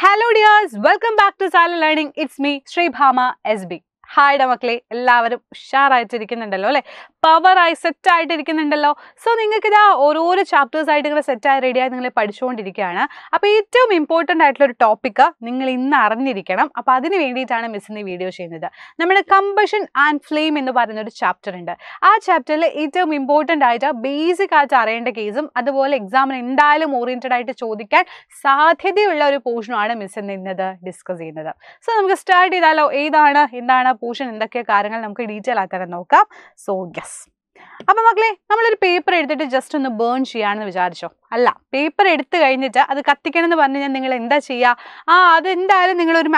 Hello dears, welcome back to Silent Learning. It's me, Sri Bhama SB. ഹായ്ഡ മക്കളെ എല്ലാവരും ഉഷാറായിട്ടിരിക്കുന്നുണ്ടല്ലോ അല്ലേ പവറായി set ആയിട്ടിരിക്കുന്നുണ്ടല്ലോ so നിങ്ങൾക്ക് ഇതാ ഓരോരോ ചാപ്റ്റേഴ്സ് ആയിട്ട് സെറ്റ് സെറ്റായി റെഡിയായി നിങ്ങൾ പഠിച്ചുകൊണ്ടിരിക്കുകയാണ് അപ്പോൾ ഏറ്റവും ഇമ്പോർട്ടൻ്റ് ആയിട്ടുള്ള ഒരു ടോപ്പിക്ക് നിങ്ങൾ ഇന്ന് അറിഞ്ഞിരിക്കണം അപ്പോൾ അതിന് വേണ്ടിയിട്ടാണ് ഇന്ന് വീഡിയോ ചെയ്യുന്നത് നമ്മുടെ കമ്പഷൻ ആൻഡ് ഫ്ലെയിം എന്ന് പറയുന്ന ഒരു ചാപ്റ്റർ ഉണ്ട് ആ ചാപ്റ്ററിൽ ഏറ്റവും ഇമ്പോർട്ടൻ്റ് ആയിട്ട് ബേസിക് ആയിട്ട് അറിയേണ്ട കേസും അതുപോലെ എക്സാമിന് എന്തായാലും ഓറിയൻറ്റഡ് ആയിട്ട് ചോദിക്കാൻ സാധ്യതയുള്ള ഒരു പോർഷനുമാണ് മിസ് ഇന്നത് ഡിസ്കസ് ചെയ്യുന്നത് സോ നമുക്ക് സ്റ്റാർട്ട് ചെയ്താലോ ഏതാണ് എന്താണ് പൂഷൻ എന്തൊക്കെ കാര്യങ്ങൾ നമുക്ക് ഡീറ്റെയിൽ ആക്കാൻ നോക്കാം സോ യെസ് അപ്പം മക്കളെ നമ്മളൊരു പേപ്പർ എടുത്തിട്ട് ജസ്റ്റ് ഒന്ന് ബേൺ ചെയ്യാണെന്ന് വിചാരിച്ചോ അല്ല പേപ്പർ എടുത്ത് കഴിഞ്ഞിട്ട് അത് കത്തിക്കണം എന്ന് പറഞ്ഞു കഴിഞ്ഞാൽ നിങ്ങൾ എന്താ ചെയ്യുക ആ അതെന്തായാലും നിങ്ങൾ ഒരു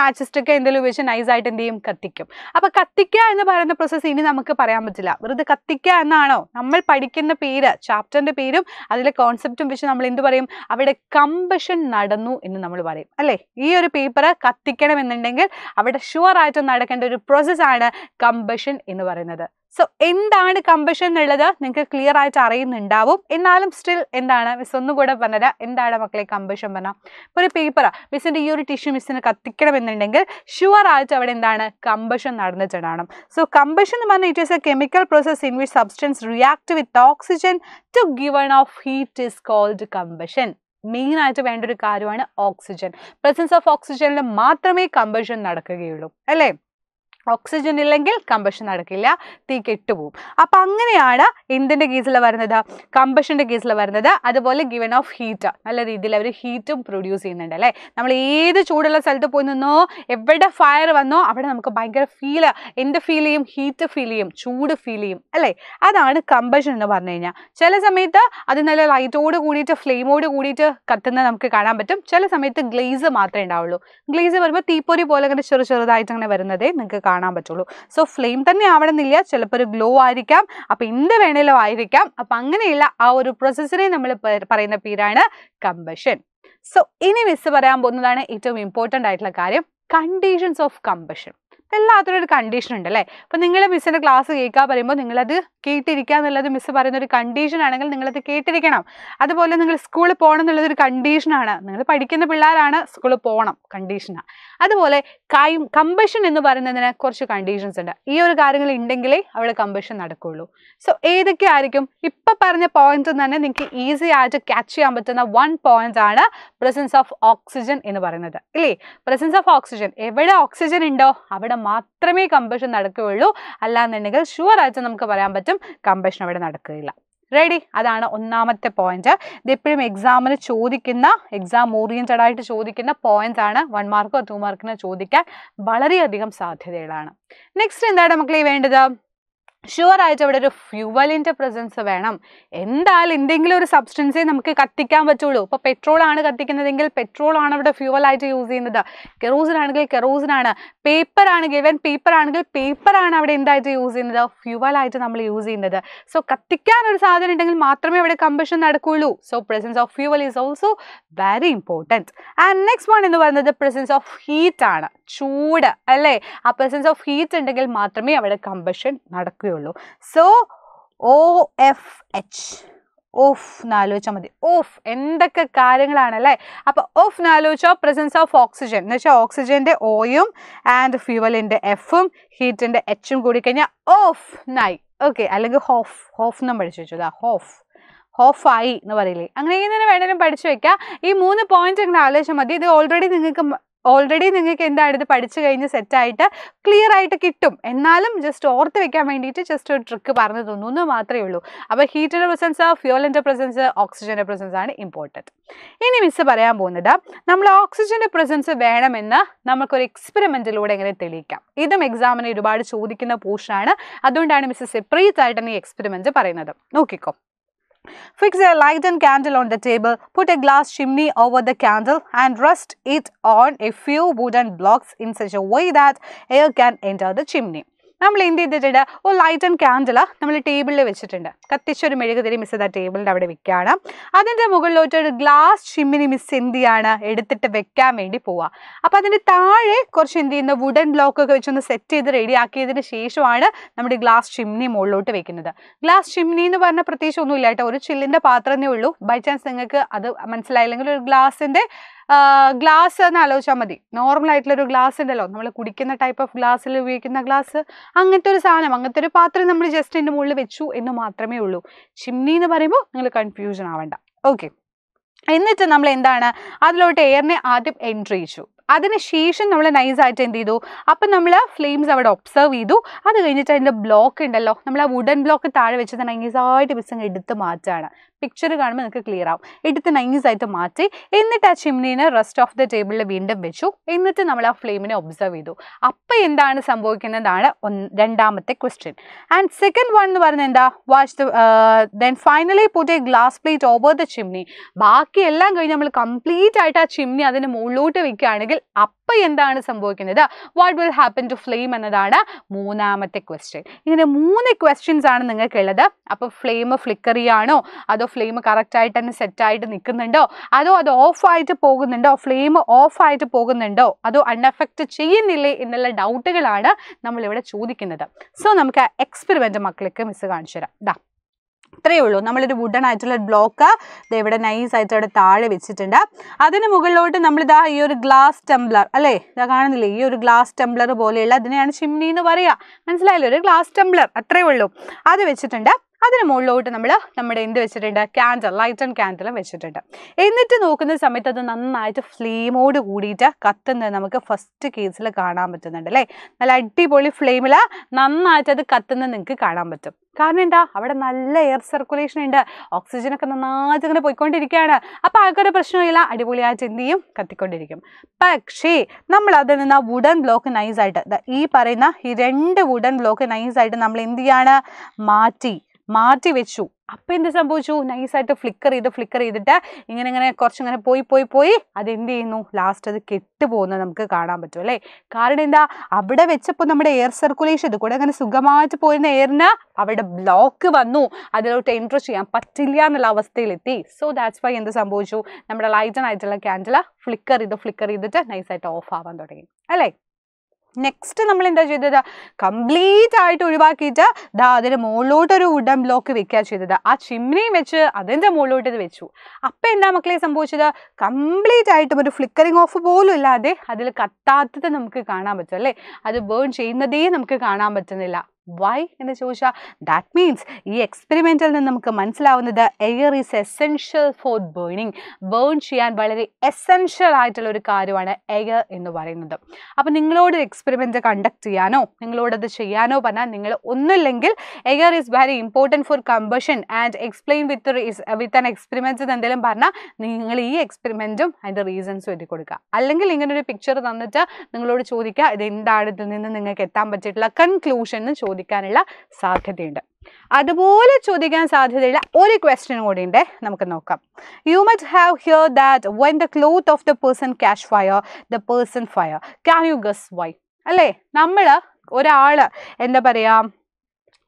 എന്തെങ്കിലും ഉപയോഗിച്ച് നൈസായിട്ട് എന്തെയും കത്തിക്കും അപ്പോൾ കത്തിക്കുക എന്ന് പറയുന്ന പ്രോസസ്സ് ഇനി നമുക്ക് പറയാൻ പറ്റില്ല വെറുതെ കത്തിക്കുക എന്നാണോ നമ്മൾ പഠിക്കുന്ന പേര് ചാപ്റ്ററിന്റെ പേരും അതിലെ കോൺസെപ്റ്റും വെച്ച് നമ്മൾ എന്ത് പറയും അവിടെ കമ്പഷൻ നടന്നു എന്ന് നമ്മൾ പറയും അല്ലേ ഈ ഒരു പേപ്പർ കത്തിക്കണം എന്നുണ്ടെങ്കിൽ അവിടെ ഷുവർ ആയിട്ട് നടക്കേണ്ട ഒരു പ്രോസസ്സാണ് കമ്പഷൻ എന്ന് പറയുന്നത് സോ എന്താണ് കമ്പഷൻ എന്നുള്ളത് നിങ്ങൾക്ക് ക്ലിയർ ആയിട്ട് അറിയുന്നുണ്ടാവും എന്നാലും സ്റ്റിൽ എന്താണ് മിസ് ഒന്നും കൂടെ പറഞ്ഞുതരാം എന്താണ് മക്കളെ കമ്പഷൻ പറഞ്ഞാൽ ഇപ്പൊ ഒരു പേപ്പർ മിസ്സിന്റെ ഈ ഒരു ടിഷ്യൂ മിസ്സിന് കത്തിക്കണം എന്നുണ്ടെങ്കിൽ ഷുവർ ആയിട്ട് അവിടെ എന്താണ് കമ്പഷൻ നടന്നിട്ടുണ്ടാവണം സോ കമ്പഷൻ എന്ന് പറഞ്ഞാൽ it is a chemical process in which substance react with oxygen to given off heat is called combustion ആയിട്ട് വേണ്ട ഒരു കാര്യമാണ് ഓക്സിജൻ പ്രസൻസ് ഓഫ് ഓക്സിജനിൽ മാത്രമേ കമ്പഷൻ നടക്കുകയുള്ളൂ അല്ലേ ഓക്സിജൻ ഇല്ലെങ്കിൽ കമ്പഷൻ നടക്കില്ല തീ കെട്ടുപോകും അപ്പം അങ്ങനെയാണ് എന്തിൻ്റെ കേസിൽ വരുന്നത് കമ്പഷൻ്റെ കേസിൽ വരുന്നത് അതുപോലെ ഗിവൺ ഓഫ് ഹീറ്റ് നല്ല രീതിയിൽ അവർ ഹീറ്റും പ്രൊഡ്യൂസ് ചെയ്യുന്നുണ്ട് അല്ലേ നമ്മൾ ഏത് ചൂടുള്ള സ്ഥലത്ത് പോയി നിന്നോ എവിടെ ഫയർ വന്നോ അവിടെ നമുക്ക് ഭയങ്കര ഫീൽ എന്ത് ഫീൽ ചെയ്യും ഹീറ്റ് ഫീൽ ചെയ്യും ചൂട് ഫീൽ ചെയ്യും അല്ലേ അതാണ് കമ്പഷൻ എന്ന് പറഞ്ഞു കഴിഞ്ഞാൽ ചില സമയത്ത് അത് നല്ല ലൈറ്റോട് കൂടിയിട്ട് ഫ്ലെയിമോട് കൂടിയിട്ട് കത്തുന്നത് നമുക്ക് കാണാൻ പറ്റും ചില സമയത്ത് ഗ്ലേസ് മാത്രമേ ഉണ്ടാവുള്ളൂ ഗ്ലേസ് വരുമ്പോൾ തീപ്പൊരി പോലെ അങ്ങനെ ചെറു ചെറുതായിട്ട് അങ്ങനെ വരുന്നതേ നിങ്ങൾക്ക് കാണാൻ പറ്റുള്ളൂ സോ ഫ്ലെയിം തന്നെ ആവണമെന്നില്ല ചിലപ്പോൾ ഒരു ഗ്ലോ ആയിരിക്കാം അപ്പോൾ എന്ത് വേണേലും ആയിരിക്കാം അപ്പം അങ്ങനെയുള്ള ആ ഒരു പ്രോസസ്സിനെ നമ്മൾ പറയുന്ന പേരാണ് കമ്പഷൻ സോ ഇനി മിസ് പറയാൻ പോകുന്നതാണ് ഏറ്റവും ഇമ്പോർട്ടൻ്റ് ആയിട്ടുള്ള കാര്യം കണ്ടീഷൻസ് ഓഫ് കമ്പഷൻ ഒരു കണ്ടീഷൻ ഉണ്ട് അല്ലേ അപ്പോൾ നിങ്ങൾ മിസ്സിൻ്റെ ക്ലാസ് കേൾക്കാൻ പറയുമ്പോൾ നിങ്ങളത് കേട്ടിരിക്കുക എന്നുള്ളത് മിസ്സ് പറയുന്ന ഒരു കണ്ടീഷൻ ആണെങ്കിൽ നിങ്ങളത് കേട്ടിരിക്കണം അതുപോലെ നിങ്ങൾ സ്കൂളിൽ പോകണം എന്നുള്ളതൊരു കണ്ടീഷനാണ് നിങ്ങൾ പഠിക്കുന്ന പിള്ളേരാണ് സ്കൂളിൽ പോകണം കണ്ടീഷനാണ് അതുപോലെ കൈ കമ്പഷൻ എന്ന് പറയുന്നതിന് കുറച്ച് കണ്ടീഷൻസ് ഉണ്ട് ഈ ഒരു കാര്യങ്ങൾ ഉണ്ടെങ്കിലേ അവിടെ കമ്പഷൻ നടക്കുകയുള്ളൂ സോ ഏതൊക്കെ ആയിരിക്കും ഇപ്പം പറഞ്ഞ പോയിന്റ്സ് തന്നെ നിങ്ങൾക്ക് ഈസി ആയിട്ട് ക്യാച്ച് ചെയ്യാൻ പറ്റുന്ന വൺ പോയിന്റ് ആണ് പ്രസൻസ് ഓഫ് ഓക്സിജൻ എന്ന് പറയുന്നത് ഇല്ലേ പ്രസൻസ് ഓഫ് ഓക്സിജൻ എവിടെ ഓക്സിജൻ ഉണ്ടോ അവിടെ മാത്രമേ കമ്പഷൻ നടക്കുകയുള്ളൂ അല്ലാന്നുണ്ടെങ്കിൽ ഷുവർ ആയിട്ട് നമുക്ക് പറയാൻ പറ്റും കമ്പഷൻ അവിടെ നടക്കുകയില്ല റെഡി അതാണ് ഒന്നാമത്തെ പോയിന്റ് ഇത് എപ്പോഴും എക്സാമിന് ചോദിക്കുന്ന എക്സാം ഓറിയൻറ്റഡ് ആയിട്ട് ചോദിക്കുന്ന പോയിന്റ്സ് ആണ് വൺ മാർക്കോ ടു മാർക്കിനോ ചോദിക്കാൻ വളരെയധികം സാധ്യതകളാണ് നെക്സ്റ്റ് എന്താണ് മക്കളെ വേണ്ടത് ഷുവർ ആയിട്ട് അവിടെ ഒരു ഫ്യൂവലിൻ്റെ പ്രസൻസ് വേണം എന്തായാലും എന്തെങ്കിലും ഒരു സബ്സ്റ്റൻസേ നമുക്ക് കത്തിക്കാൻ പറ്റുള്ളൂ ഇപ്പോൾ പെട്രോൾ ആണ് കത്തിക്കുന്നതെങ്കിൽ പെട്രോൾ ആണ് അവിടെ ഫ്യൂവൽ ആയിട്ട് യൂസ് ചെയ്യുന്നത് കെറോസിൻ ആണെങ്കിൽ കെറോസിൻ ആണ് പേപ്പർ ആണെങ്കിൽ ഇവൻ പേപ്പർ ആണെങ്കിൽ പേപ്പർ ആണ് അവിടെ എന്തായിട്ട് യൂസ് ചെയ്യുന്നത് ഫ്യൂവൽ ആയിട്ട് നമ്മൾ യൂസ് ചെയ്യുന്നത് സോ കത്തിക്കാൻ ഒരു സാധനം ഉണ്ടെങ്കിൽ മാത്രമേ അവിടെ കമ്പഷൻ നടക്കുകയുള്ളൂ so presence of fuel is also very important and next one എന്ന് പറയുന്നത് പ്രസൻസ് ഓഫ് ഹീറ്റ് ആണ് ചൂട് അല്ലേ ആ പ്രസൻസ് ഓഫ് ഹീറ്റ് ഉണ്ടെങ്കിൽ മാത്രമേ അവിടെ കമ്പഷൻ നടക്കുകയുള്ളൂ മാത്രമേ ഉള്ളൂ so O F H of എന്നാലോചിച്ചാൽ മതി ഓഫ് എന്തൊക്കെ കാര്യങ്ങളാണല്ലേ അപ്പോൾ ഓഫ് എന്നാലോചിച്ചോ പ്രസൻസ് ഓഫ് ഓക്സിജൻ എന്ന് വെച്ചാൽ ഓക്സിജൻ്റെ ഓയും ആൻഡ് ഫ്യൂവലിൻ്റെ എഫും ഹീറ്റിൻ്റെ എച്ചും കൂടി കഴിഞ്ഞാൽ ഓഫ് നായി ഓക്കെ അല്ലെങ്കിൽ ഹോഫ് ഹോഫ് എന്നും പഠിച്ചു വെച്ചു അതാ ഹോഫ് ഐ എന്ന് പറയില്ലേ അങ്ങനെ ഇങ്ങനെ വേണമെങ്കിലും പഠിച്ചു വെക്കാം ഈ മൂന്ന് പോയിന്റ് നിങ്ങൾ ആലോചിച്ചാൽ മതി ഇത് ഓൾറെഡി നിങ്ങൾക്ക് ഓൾറെഡി നിങ്ങൾക്ക് എന്താണ് ഇത് പഠിച്ചു കഴിഞ്ഞ് സെറ്റായിട്ട് ക്ലിയർ ആയിട്ട് കിട്ടും എന്നാലും ജസ്റ്റ് ഓർത്ത് വെക്കാൻ വേണ്ടിയിട്ട് ജസ്റ്റ് ഒരു ട്രിക്ക് പറഞ്ഞു തന്നു എന്ന് മാത്രമേ ഉള്ളൂ അപ്പോൾ ഹീറ്ററിൻ്റെ പ്രസൻസ് ഫ്യൂലിൻ്റെ പ്രസൻസ് ഓക്സിജൻ്റെ പ്രസൻസ് ആണ് ഇമ്പോർട്ടൻറ്റ് ഇനി മിസ് പറയാൻ പോകുന്നത് നമ്മൾ ഓക്സിജൻ്റെ പ്രസൻസ് വേണമെന്ന് നമുക്കൊരു എക്സ്പെരിമെൻറ്റിലൂടെ എങ്ങനെ തെളിയിക്കാം ഇതും എക്സാമിന് ഒരുപാട് ചോദിക്കുന്ന പോർഷനാണ് അതുകൊണ്ടാണ് മിസ് സെപ്പറേറ്റ് ആയിട്ടാണ് ഈ എക്സ്പെരിമെൻറ്റ് പറയുന്നത് നോക്കിക്കോ Fix a lighted candle on the table, put a glass chimney over the candle and rest it on a few wooden blocks in such a way that air can enter the chimney. നമ്മൾ എന്ത് ചെയ്തിട്ടുണ്ട് ഒരു light and candle നമ്മൾ ടേബിളിൽ വെച്ചിട്ടുണ്ട് കത്തിച്ചൊരു മെഴുകുതിരി miss ചെയ്ത് ആ ടേബിളിൻ്റെ അവിടെ വെക്കുകയാണ് അതിൻ്റെ മുകളിലോട്ട് ഒരു ഗ്ലാസ് ഷിമ്മിനി മിസ് എന്ത് ചെയ്യാണ് എടുത്തിട്ട് വെക്കാൻ വേണ്ടി പോവുക അപ്പോൾ അതിൻ്റെ താഴെ കുറച്ച് എന്ത് ചെയ്യുന്ന വുഡൻ ബ്ലോക്കൊക്കെ വെച്ചൊന്ന് സെറ്റ് ചെയ്ത് റെഡിയാക്കിയതിന് ശേഷമാണ് നമ്മുടെ ഗ്ലാസ് ചിമ്മിനി മുകളിലോട്ട് വെക്കുന്നത് ഗ്ലാസ് ചിമ്മിനി എന്ന് പറഞ്ഞാൽ പ്രത്യേകിച്ച് ഒന്നുമില്ല കേട്ടോ ഒരു ചില്ലിൻ്റെ പാത്രമേ ഉള്ളൂ ബൈ ചാൻസ് നിങ്ങൾക്ക് അത് മനസ്സിലായില്ലെങ്കിൽ ഒരു ഗ്ലാസിൻ്റെ ഗ്ലാസ് എന്ന് ആലോചിച്ചാൽ മതി നോർമൽ ആയിട്ടുള്ള ഒരു ഗ്ലാസ് ഉണ്ടല്ലോ നമ്മൾ കുടിക്കുന്ന ടൈപ്പ് ഓഫ് ഗ്ലാസ്സിൽ ഉപയോഗിക്കുന്ന ഗ്ലാസ് അങ്ങനത്തെ ഒരു സാധനം അങ്ങനത്തെ ഒരു പാത്രം നമ്മൾ ജസ്റ്റ് എൻ്റെ മുകളിൽ വെച്ചു എന്ന് മാത്രമേ ഉള്ളൂ ചിമ്നി എന്ന് പറയുമ്പോൾ നിങ്ങൾ കൺഫ്യൂഷൻ ആവണ്ട ഓക്കെ എന്നിട്ട് നമ്മൾ എന്താണ് അതിലോട്ട് എയറിനെ ആദ്യം എൻട്രി ചെയ്യിച്ചു അതിനുശേഷം നമ്മൾ നൈസായിട്ട് എന്ത് ചെയ്തു അപ്പം നമ്മൾ ഫ്ലെയിംസ് അവിടെ ഒബ്സർവ് ചെയ്തു അത് കഴിഞ്ഞിട്ട് അതിൻ്റെ ബ്ലോക്ക് ഉണ്ടല്ലോ നമ്മൾ ആ വുഡൻ ബ്ലോക്ക് താഴെ വെച്ചിട്ട് നൈസായിട്ട് വിസം എടുത്ത് മാറ്റുകയാണ് പിക്ചർ കാണുമ്പോൾ നിങ്ങൾക്ക് ക്ലിയർ ആവും എടുത്ത് നൈസായിട്ട് മാറ്റി എന്നിട്ട് ആ ചിമ്നീനെ റെസ്റ്റ് ഓഫ് ദ ടേബിളിൽ വീണ്ടും വെച്ചു എന്നിട്ട് നമ്മൾ ആ ഫ്ലെയിമിനെ ഒബ്സർവ് ചെയ്തു അപ്പോൾ എന്താണ് സംഭവിക്കുന്നതാണ് രണ്ടാമത്തെ ക്വസ്റ്റ്യൻ ആൻഡ് സെക്കൻഡ് വൺ എന്ന് പറയുന്നത് എന്താ watch the then finally put a glass plate over the chimney ബാക്കി എല്ലാം കഴിഞ്ഞ് നമ്മൾ കംപ്ലീറ്റ് ആയിട്ട് ആ ചിമ്നി അതിന് മുകളിലോട്ട് വെക്കുകയാണെങ്കിൽ അപ്പം എന്താണ് സംഭവിക്കുന്നത് what will happen to flame എന്നതാണ് മൂന്നാമത്തെ ക്വസ്റ്റ്യൻ ഇങ്ങനെ മൂന്ന് ക്വസ്റ്റ്യൻസ് ആണ് നിങ്ങൾക്കുള്ളത് അപ്പോൾ ഫ്ലെയിം ഫ്ലിക്കറിയാണോ അതോ ഫ്ലെയിം കറക്റ്റായിട്ട് തന്നെ സെറ്റായിട്ട് നിൽക്കുന്നുണ്ടോ അതോ അത് ഓഫായിട്ട് പോകുന്നുണ്ടോ ഫ്ലെയിം ഓഫായിട്ട് പോകുന്നുണ്ടോ അതോ അൺഎഫക്റ്റ് ചെയ്യുന്നില്ലേ എന്നുള്ള ഡൗട്ടുകളാണ് നമ്മളിവിടെ ചോദിക്കുന്നത് സോ നമുക്ക് ആ എക്സ്പെരിമെൻ്റ് മക്കളിലേക്ക് മിസ് കാണിച്ചു തരാം ഇത്രയേ ഉള്ളൂ നമ്മളൊരു വുഡൺ ആയിട്ടുള്ള ബ്ലോക്ക് ഇത് ഇവിടെ നൈസ് ആയിട്ട് അവിടെ താഴെ വെച്ചിട്ടുണ്ട് അതിന് മുകളിലോട്ട് നമ്മളിതാ ഈ ഒരു ഗ്ലാസ് ടെംബ്ലർ അല്ലേ ഇതാ കാണുന്നില്ലേ ഈ ഒരു ഗ്ലാസ് ടെംബ്ലർ പോലെയുള്ള അതിനെയാണ് ചിമ്നി എന്ന് പറയുക മനസ്സിലായില്ലേ ഒരു ഗ്ലാസ് ടെംബ്ലർ അത്രയേ ഉള്ളൂ അത് വെച്ചിട്ടുണ്ട് അതിന് മുകളിലോട്ട് നമ്മൾ നമ്മുടെ എന്ത് വെച്ചിട്ടുണ്ട് ക്യാൻഡൽ ലൈറ്റ് ആൻഡ് ക്യാൻഡൽ വെച്ചിട്ടുണ്ട് എന്നിട്ട് നോക്കുന്ന സമയത്ത് അത് നന്നായിട്ട് ഫ്ലെയിമോട് കൂടിയിട്ട് കത്തുന്നത് നമുക്ക് ഫസ്റ്റ് കേസിൽ കാണാൻ പറ്റുന്നുണ്ട് അല്ലേ നല്ല അടിപൊളി ഫ്ലെയിമിൽ നന്നായിട്ട് അത് കത്തുന്നത് നിങ്ങൾക്ക് കാണാൻ പറ്റും കാരണം എന്താ അവിടെ നല്ല എയർ സർക്കുലേഷൻ ഉണ്ട് ഓക്സിജൻ ഒക്കെ നന്നായിട്ട് ഇങ്ങനെ പോയിക്കൊണ്ടിരിക്കുകയാണ് അപ്പോൾ ആൾക്കാരുടെ പ്രശ്നമില്ല അടിപൊളിയായിട്ട് എന്ത് ചെയ്യും കത്തിക്കൊണ്ടിരിക്കും പക്ഷേ നമ്മൾ അതിൽ നിന്ന് ആ വുഡൻ ബ്ലോക്ക് നൈസായിട്ട് ഈ പറയുന്ന ഈ രണ്ട് വുഡൻ ബ്ലോക്ക് നൈസായിട്ട് നമ്മൾ എന്ത് ചെയ്യാണ് മാറ്റി മാറ്റി വെച്ചു അപ്പം എന്ത് സംഭവിച്ചു നൈസായിട്ട് ഫ്ലിക്കർ ചെയ്ത് ഫ്ലിക്കർ ചെയ്തിട്ട് ഇങ്ങനെ ഇങ്ങനെ കുറച്ചിങ്ങനെ പോയി പോയി പോയി അത് എന്ത് ചെയ്യുന്നു ലാസ്റ്റ് അത് കെട്ടുപോകുന്നത് നമുക്ക് കാണാൻ പറ്റും അല്ലേ കാരണം എന്താ അവിടെ വെച്ചപ്പോൾ നമ്മുടെ എയർ സർക്കുലേഷൻ ഇത് കൂടെ അങ്ങനെ സുഖമായിട്ട് പോയിരുന്ന എയറിന് അവിടെ ബ്ലോക്ക് വന്നു അതിലോട്ട് എൻട്രി ചെയ്യാൻ പറ്റില്ല എന്നുള്ള അവസ്ഥയിലെത്തി സോ ദാറ്റ്സ് വൈ എന്ത് സംഭവിച്ചു നമ്മുടെ ലൈറ്റൺ ആയിട്ടുള്ള ക്യാൻഡിൽ ഫ്ലിക്കർ ചെയ്ത് ഫ്ലിക്കർ ചെയ്തിട്ട് നൈസായിട്ട് ഓഫ് ആവാൻ തുടങ്ങി അല്ലേ നെക്സ്റ്റ് നമ്മൾ എന്താ ചെയ്തത് കംപ്ലീറ്റ് ആയിട്ട് ഒഴിവാക്കിയിട്ട് ദാ അതിൻ്റെ മുകളിലോട്ട് ഒരു വുഡൻ ബ്ലോക്ക് വെക്കുക ചെയ്തത് ആ ചിമ്മിനിയും വെച്ച് അതിൻ്റെ മുകളിലോട്ട് ഇത് വെച്ചു അപ്പം എന്താ മക്കളെ സംഭവിച്ചത് കംപ്ലീറ്റ് ആയിട്ടും ഒരു ഫ്ലിക്കറിങ് ഓഫ് പോലും ഇല്ലാതെ അതിൽ കത്താത്തത് നമുക്ക് കാണാൻ പറ്റും അല്ലേ അത് ബേൺ ചെയ്യുന്നതേ നമുക്ക് കാണാൻ പറ്റുന്നില്ല വൈ എന്ന് ചോദിച്ചാൽ ദാറ്റ് മീൻസ് ഈ എക്സ്പെരിമെൻറ്റിൽ നിന്ന് നമുക്ക് മനസ്സിലാവുന്നത് air is essential for burning burn ചെയ്യാൻ വളരെ എസെൻഷ്യൽ ആയിട്ടുള്ള ഒരു കാര്യമാണ് എയർ എന്ന് പറയുന്നത് അപ്പോൾ നിങ്ങളോട് എക്സ്പെരിമെൻ്റ് കണ്ടക്ട് ചെയ്യാനോ നിങ്ങളോടത് ചെയ്യാനോ പറഞ്ഞാൽ നിങ്ങൾ ഒന്നുമില്ലെങ്കിൽ air is very important for combustion and explain with with an experiment എന്തെങ്കിലും പറഞ്ഞാൽ നിങ്ങൾ ഈ എക്സ്പെരിമെൻറ്റും അതിൻ്റെ റീസൺസും എഴുതി കൊടുക്കുക അല്ലെങ്കിൽ ഇങ്ങനൊരു പിക്ചർ തന്നിട്ട് നിങ്ങളോട് ചോദിക്കുക ഇത് എന്താണ് ഇതിൽ നിന്ന് നിങ്ങൾക്ക് എത്താൻ പറ്റിയിട്ടുള്ള കൺക്ലൂഷൻ എന്ന് ചോദിക്കുക ചോദിക്കാനുള്ള സാധ്യതയുണ്ട് അതുപോലെ ചോദിക്കാൻ സാധ്യതയുള്ള ഒരു ക്വസ്റ്റ്യൻ കൂടി ഉണ്ട് നമുക്ക് നോക്കാം you must have hear that when the cloth of the person catch fire the person fire can you guess why അല്ലേ നമ്മൾ ഒരാൾ എന്താ പറയുക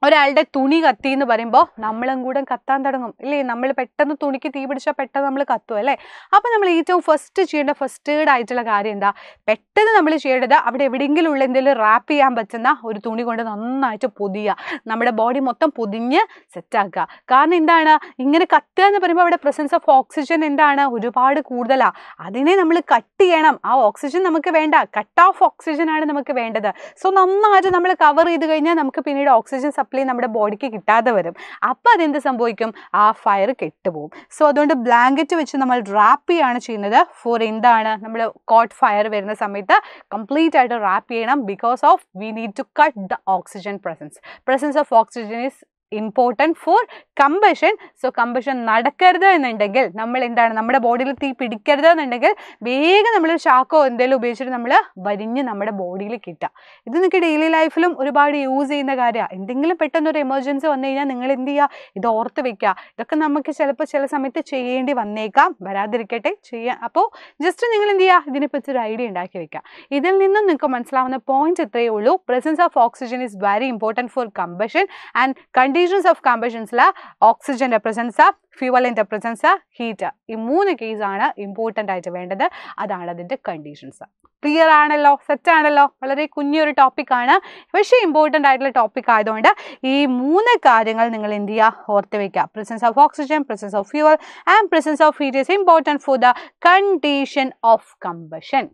ഒരാളുടെ തുണി കത്തി എന്ന് പറയുമ്പോൾ നമ്മളും കൂടെ കത്താൻ തുടങ്ങും ഇല്ലേ നമ്മൾ പെട്ടെന്ന് തുണിക്ക് തീ പിടിച്ചാൽ പെട്ടെന്ന് നമ്മൾ കത്തും അല്ലേ അപ്പോൾ നമ്മൾ ഏറ്റവും ഫസ്റ്റ് ചെയ്യേണ്ട ഫസ്റ്റ് എയ്ഡ് ആയിട്ടുള്ള കാര്യം എന്താ പെട്ടെന്ന് നമ്മൾ ചെയ്യേണ്ടത് അവിടെ എവിടെയെങ്കിലും ഉള്ള എന്തെങ്കിലും റാപ്പ് ചെയ്യാൻ പറ്റുന്ന ഒരു തുണി കൊണ്ട് നന്നായിട്ട് പൊതിയുക നമ്മുടെ ബോഡി മൊത്തം പൊതിഞ്ഞ് സെറ്റാക്കുക കാരണം എന്താണ് ഇങ്ങനെ കത്തുക എന്ന് പറയുമ്പോൾ അവിടെ പ്രസൻസ് ഓഫ് ഓക്സിജൻ എന്താണ് ഒരുപാട് കൂടുതലാണ് അതിനെ നമ്മൾ കട്ട് ചെയ്യണം ആ ഓക്സിജൻ നമുക്ക് വേണ്ട കട്ട് ഓഫ് ഓക്സിജൻ ആണ് നമുക്ക് വേണ്ടത് സോ നന്നായിട്ട് നമ്മൾ കവർ ചെയ്ത് കഴിഞ്ഞാൽ നമുക്ക് പിന്നീട് ഓക്സിജൻ സപ്ലൈ സപ്ലൈ നമ്മുടെ ബോഡിക്ക് കിട്ടാതെ വരും അപ്പോൾ അതെന്ത് സംഭവിക്കും ആ ഫയർ കെട്ടുപോകും സോ അതുകൊണ്ട് ബ്ലാങ്കറ്റ് വെച്ച് നമ്മൾ റാപ്പ് ചെയ്യാണ് ചെയ്യുന്നത് ഫോർ എന്താണ് നമ്മൾ കോട്ട് ഫയർ വരുന്ന സമയത്ത് കംപ്ലീറ്റ് ആയിട്ട് റാപ്പ് ചെയ്യണം because of we need to cut the oxygen presence presence of oxygen is important for combustion so combustion നടക്കരുത് എന്നുണ്ടെങ്കിൽ നമ്മൾ എന്താണ് നമ്മുടെ ബോഡിയിൽ തീ പിടിക്കരുത് എന്നുണ്ടെങ്കിൽ വേഗം നമ്മൾ ഷാക്കോ എന്തെങ്കിലും ഉപയോഗിച്ചിട്ട് നമ്മൾ വരിഞ്ഞ് നമ്മുടെ ബോഡിയിൽ കിട്ടുക ഇത് നിങ്ങൾക്ക് ഡെയിലി ലൈഫിലും ഒരുപാട് യൂസ് ചെയ്യുന്ന കാര്യമാണ് എന്തെങ്കിലും പെട്ടെന്ന് ഒരു എമർജൻസി വന്നു കഴിഞ്ഞാൽ നിങ്ങൾ എന്ത് ചെയ്യുക ഇത് ഓർത്ത് വെക്കുക ഇതൊക്കെ നമുക്ക് ചിലപ്പോൾ ചില സമയത്ത് ചെയ്യേണ്ടി വന്നേക്കാം വരാതിരിക്കട്ടെ ചെയ്യാം അപ്പോൾ ജസ്റ്റ് നിങ്ങൾ എന്ത് ചെയ്യുക ഇതിനെപ്പറ്റി ഒരു ഐഡിയ ഉണ്ടാക്കി വെക്കുക ഇതിൽ നിന്നും നിങ്ങൾക്ക് മനസ്സിലാവുന്ന പോയിന്റ് ഇത്രയേ ഉള്ളൂ presence of oxygen is very important for combustion and conditions of കമ്പഷൻസിൽ ഓക്സിജൻ്റെ പ്രസൻസ് ഫ്യൂവലിൻ്റെ പ്രസൻസ് ഹീറ്റ് ഈ മൂന്ന് കേസാണ് ഇമ്പോർട്ടൻ്റ് ആയിട്ട് വേണ്ടത് അതാണ് അതിൻ്റെ കണ്ടീഷൻസ് ക്ലിയർ ആണല്ലോ സെറ്റ് ആണല്ലോ വളരെ കുഞ്ഞൊരു ടോപ്പിക്കാണ് പക്ഷേ ഇമ്പോർട്ടൻ്റ് ആയിട്ടുള്ള ടോപ്പിക് ആയതുകൊണ്ട് ഈ മൂന്ന് കാര്യങ്ങൾ നിങ്ങൾ എന്ത് ചെയ്യുക ഓർത്ത് വയ്ക്കുക presence of oxygen presence of fuel and presence of heat is important for the condition of combustion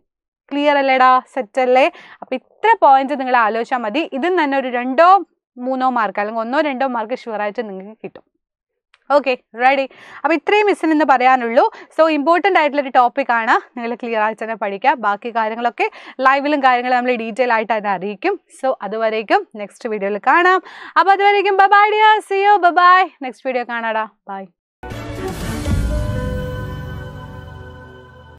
clear അല്ലേടാ സെറ്റ് അല്ലേ അപ്പം ഇത്ര പോയിന്റ് നിങ്ങൾ ആലോചിച്ചാൽ മതി ഇതിൽ തന്നെ ഒരു രണ്ടോ മൂന്നോ മാർക്ക് അല്ലെങ്കിൽ ഒന്നോ രണ്ടോ മാർക്ക് ഷുവറായിട്ട് നിങ്ങൾക്ക് കിട്ടും ഓക്കെ റെഡി അപ്പോൾ ഇത്രയും മിസ്സിന് നിന്ന് പറയാനുള്ളൂ സോ ഇമ്പോർട്ടൻ്റ് ആയിട്ടുള്ളൊരു ടോപ്പിക്കാണ് നിങ്ങൾ ക്ലിയർ ആയിട്ട് തന്നെ പഠിക്കുക ബാക്കി കാര്യങ്ങളൊക്കെ ലൈവിലും കാര്യങ്ങളും നമ്മൾ ഡീറ്റെയിൽ ആയിട്ട് തന്നെ അറിയിക്കും സോ അതുവരേക്കും നെക്സ്റ്റ് വീഡിയോയിൽ കാണാം അപ്പോൾ അതുവരേക്കും bye bye dear see you bye bye next video കാണാടാ ബൈ